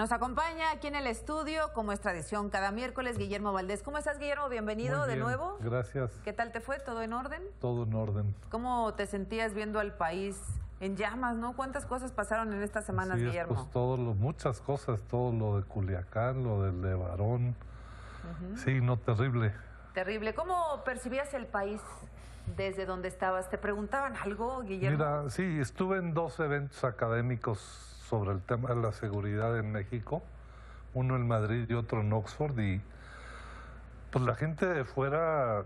Nos acompaña aquí en el estudio, como es tradición, cada miércoles Guillermo Valdés. ¿Cómo estás, Guillermo? Bienvenido de nuevo. Gracias. ¿Qué tal te fue? ¿Todo en orden? Todo en orden. ¿Cómo te sentías viendo al país en llamas, no? ¿Cuántas cosas pasaron en estas semanas, sí, Guillermo? Pues todo muchas cosas, todo lo de Culiacán, lo del de Varón. Sí, no, terrible. Terrible. ¿Cómo percibías el país? desde donde estabas. ¿Te preguntaban algo, Guillermo? Mira, sí, estuve en dos eventos académicos sobre el tema de la seguridad en México, uno en Madrid y otro en Oxford, y pues la gente de fuera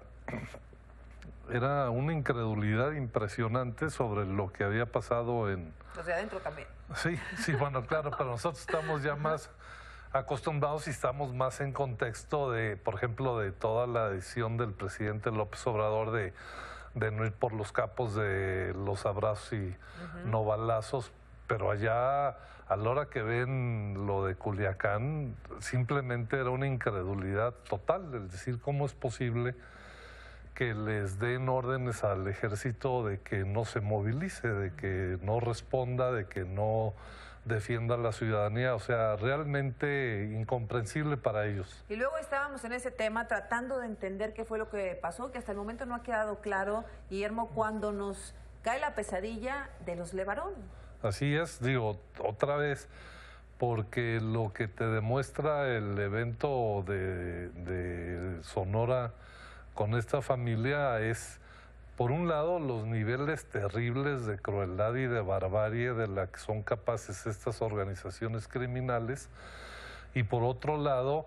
era una incredulidad impresionante sobre lo que había pasado en... Los de adentro también. Sí, sí, bueno, claro, pero nosotros estamos ya más acostumbrados y estamos más en contexto de, por ejemplo, de toda la decisión del presidente López Obrador de, no ir por los capos de los abrazos y no balazos, pero allá a la hora que ven lo de Culiacán, simplemente era una incredulidad total, el decir, ¿cómo es posible? que les den órdenes al ejército de que no se movilice, de que no responda, de que no defienda la ciudadanía, o sea, realmente incomprensible para ellos. Y luego estábamos en ese tema tratando de entender qué fue lo que pasó, que hasta el momento no ha quedado claro, Guillermo, cuando nos cae la pesadilla de los Levarón. Así es, digo, otra vez, porque lo que te demuestra el evento de Sonora con esta familia es por un lado, los niveles terribles de crueldad y de barbarie de la que son capaces estas organizaciones criminales y por otro lado,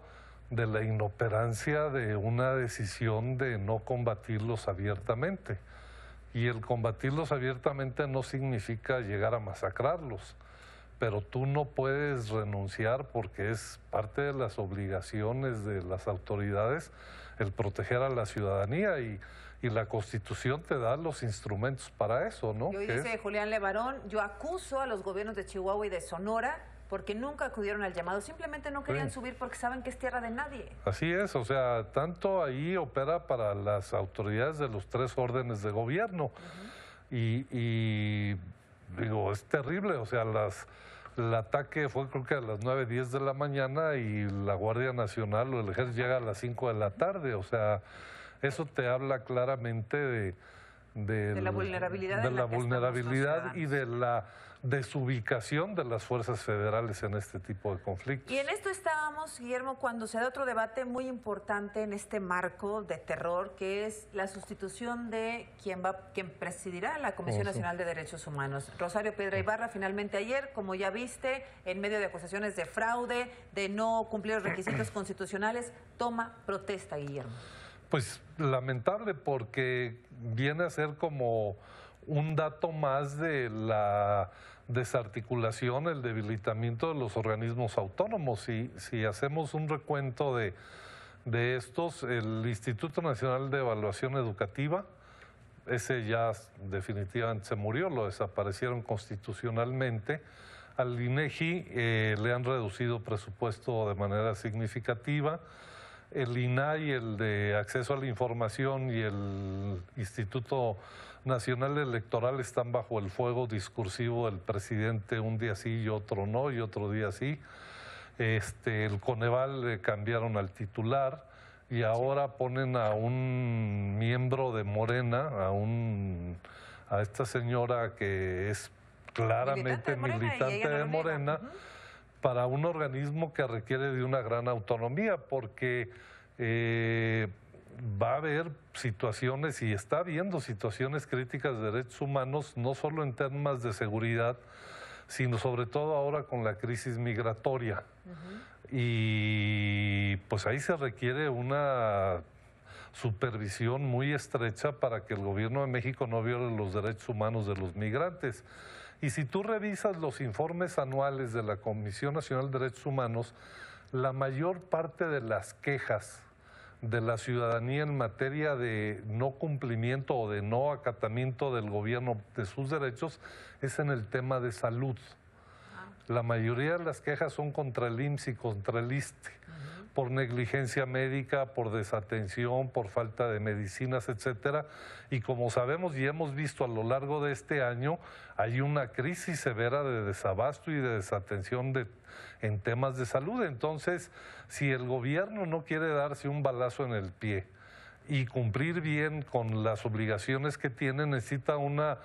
de la inoperancia de una decisión de no combatirlos abiertamente. Y el combatirlos abiertamente no significa llegar a masacrarlos, pero tú no puedes renunciar porque es parte de las obligaciones de las autoridades el proteger a la ciudadanía y, la Constitución te da los instrumentos para eso, ¿no? Yo dice Julián Levarón, yo acuso a los gobiernos de Chihuahua y de Sonora porque nunca acudieron al llamado, simplemente no querían subir porque saben que es tierra de nadie. Así es, o sea, tanto ahí opera para las autoridades de los tres órdenes de gobierno. y digo, es terrible, o sea, las, el ataque fue creo que a las nueve 10 de la mañana y la Guardia Nacional o el ejército llega a las 5 de la tarde, o sea, eso te habla claramente de de la vulnerabilidad, de la vulnerabilidad y de la desubicación de las fuerzas federales en este tipo de conflictos. Y en esto estábamos, Guillermo, cuando se da otro debate muy importante en este marco de terror, que es la sustitución de quien, va, quien presidirá la Comisión Nacional de Derechos Humanos. Rosario Piedra Ibarra, finalmente ayer, como ya viste, en medio de acusaciones de fraude, de no cumplir los requisitos constitucionales, toma protesta, Guillermo. Pues lamentable porque viene a ser como un dato más de la desarticulación, el debilitamiento de los organismos autónomos. Si, si hacemos un recuento de, estos, el Instituto Nacional de Evaluación Educativa, ese ya definitivamente se murió, lo desaparecieron constitucionalmente. Al INEGI e eh, le han reducido presupuesto de manera significativa el INAI, el de acceso a la información y el Instituto Nacional Electoral están bajo el fuego discursivo del presidente un día sí y otro no y otro día sí. Este, el Coneval le eh, cambiaron al titular y ahora ponen a un miembro de Morena, a un a esta señora que es claramente militante de Morena, para un organismo que requiere de una gran autonomía, porque eh, va a haber situaciones y está habiendo situaciones críticas de derechos humanos, no solo en temas de seguridad, sino sobre todo ahora con la crisis migratoria. Y pues ahí se requiere una supervisión muy estrecha para que el gobierno de México no viole los derechos humanos de los migrantes. Y si tú revisas los informes anuales de la Comisión Nacional de Derechos Humanos, la mayor parte de las quejas de la ciudadanía en materia de no cumplimiento o de no acatamiento del gobierno de sus derechos es en el tema de salud. Ah. La mayoría de las quejas son contra el IMSS y contra el ISTE por negligencia médica, por desatención, por falta de medicinas, etcétera. Y como sabemos y hemos visto a lo largo de este año, hay una crisis severa de desabasto y de desatención de, en temas de salud. Entonces, si el gobierno no quiere darse un balazo en el pie y cumplir bien con las obligaciones que tiene, necesita una,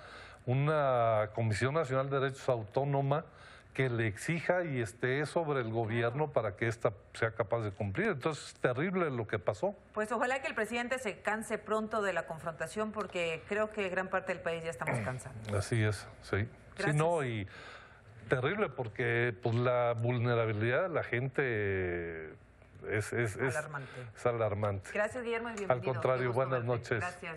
una Comisión Nacional de Derechos Autónoma que le exija y esté sobre el gobierno para que ésta sea capaz de cumplir. Entonces es terrible lo que pasó. Pues ojalá que el presidente se canse pronto de la confrontación porque creo que gran parte del país ya estamos cansando. Así es, sí. Si Sí, no, y terrible porque pues, la vulnerabilidad de la gente es, es, alarmante. Gracias, Guillermo. Y bienvenido. Al contrario, buenas noches. Gracias.